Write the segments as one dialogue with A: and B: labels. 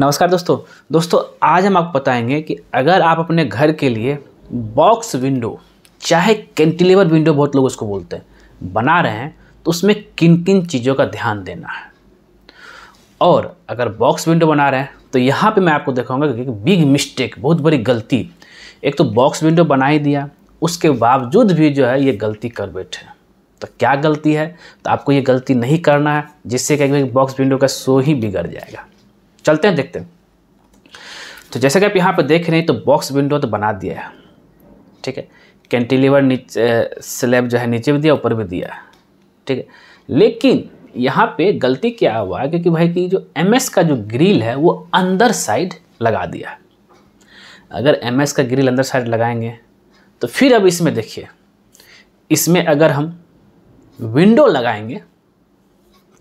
A: नमस्कार दोस्तों दोस्तों आज हम आपको बताएंगे कि अगर आप अपने घर के लिए बॉक्स विंडो चाहे कैंटिलीवर विंडो बहुत लोग उसको बोलते हैं बना रहे हैं तो उसमें किन किन चीज़ों का ध्यान देना है और अगर बॉक्स विंडो बना रहे हैं तो यहाँ पे मैं आपको दिखाऊंगा कि बिग मिस्टेक बहुत बड़ी गलती एक तो बॉक्स विंडो बना ही दिया उसके बावजूद भी जो है ये गलती कर बैठे तो क्या गलती है तो आपको ये गलती नहीं करना है जिससे कि बॉक्स विंडो का शो ही बिगड़ जाएगा चलते हैं देखते हैं तो जैसे कि आप यहाँ पर देख रहे हैं तो बॉक्स विंडो तो बना दिया है ठीक है कैंटिलीवर नीचे स्लैब जो है नीचे भी दिया ऊपर भी दिया है ठीक है लेकिन यहाँ पे गलती क्या हुआ है क्योंकि भाई की जो एम का जो ग्रिल है वो अंदर साइड लगा दिया अगर एम का ग्रिल अंदर साइड लगाएंगे तो फिर अब इसमें देखिए इसमें अगर हम विंडो लगाएंगे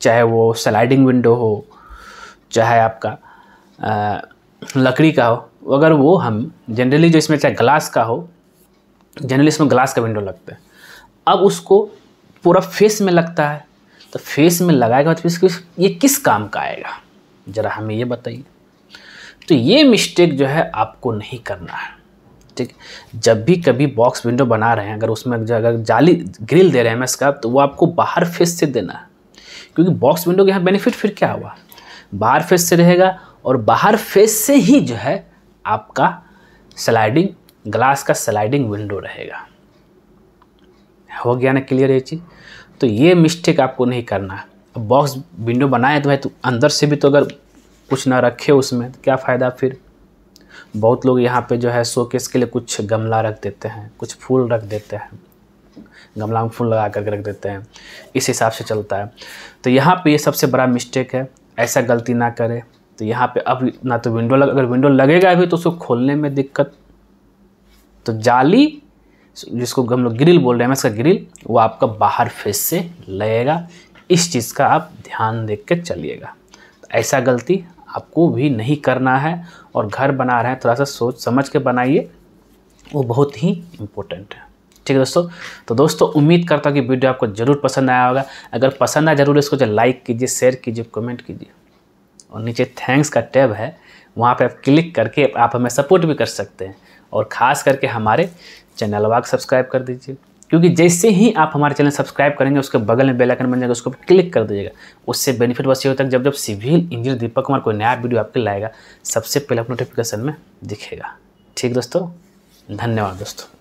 A: चाहे वो स्लाइडिंग विंडो हो चाहे आपका आ, लकड़ी का हो अगर वो हम जनरली जो इसमें चाहे ग्लास का हो जनरली इसमें ग्लास का विंडो लगता है अब उसको पूरा फेस में लगता है तो फेस में लगाएगा तो इसको ये किस काम का आएगा ज़रा हमें ये बताइए तो ये मिस्टेक जो है आपको नहीं करना है ठीक जब भी कभी बॉक्स विंडो बना रहे हैं अगर उसमें जो अगर जाली ग्रिल दे रहे हैं मैं इसका तो वो आपको बाहर फेस से देना है क्योंकि बॉक्स विंडो के यहाँ बेनिफिट फिर क्या हुआ बाहर फेस से रहेगा और बाहर फेस से ही जो है आपका स्लाइडिंग ग्लास का स्लाइडिंग विंडो रहेगा हो गया ना क्लियर ये चीज़ तो ये मिस्टेक आपको नहीं करना है अब बॉक्स विंडो बनाए तो भाई तो अंदर से भी तो अगर कुछ ना रखे उसमें तो क्या फ़ायदा फिर बहुत लोग यहाँ पे जो है शोकेस के लिए कुछ गमला रख देते हैं कुछ फूल रख देते हैं गमला में फूल लगा करके रख देते हैं इस हिसाब से चलता है तो यहाँ पे ये सबसे बड़ा मिस्टेक है ऐसा गलती ना करें तो यहाँ पे अब ना तो विंडो लग अगर विंडो लगेगा भी तो उसको खोलने में दिक्कत तो जाली जिसको हम लोग ग्रिल बोल रहे हैं इसका ग्रिल वो आपका बाहर फेस से लगेगा इस चीज़ का आप ध्यान देख के चलिएगा तो ऐसा गलती आपको भी नहीं करना है और घर बना रहे हैं थोड़ा सा सोच समझ के बनाइए वो बहुत ही इम्पोर्टेंट है ठीक है दोस्तों तो दोस्तों उम्मीद करता हूँ कि वीडियो आपको जरूर पसंद आया होगा अगर पसंद आया जरूर इसको जो लाइक कीजिए शेयर कीजिए कमेंट कीजिए और नीचे थैंक्स का टैब है वहाँ पे आप क्लिक करके आप हमें सपोर्ट भी कर सकते हैं और ख़ास करके हमारे चैनल वाक सब्सक्राइब कर दीजिए क्योंकि जैसे ही आप हमारे चैनल सब्सक्राइब करेंगे उसके बगल में बेल आइकन बन जाएगा उसको क्लिक कर दीजिएगा उससे बेनिफिट बस ये होता है जब जब सिविल इंजीनियर दीपक कुमार कोई नया वीडियो आपके लाएगा सबसे पहले आप नोटिफिकेशन में दिखेगा ठीक दोस्तों धन्यवाद दोस्तों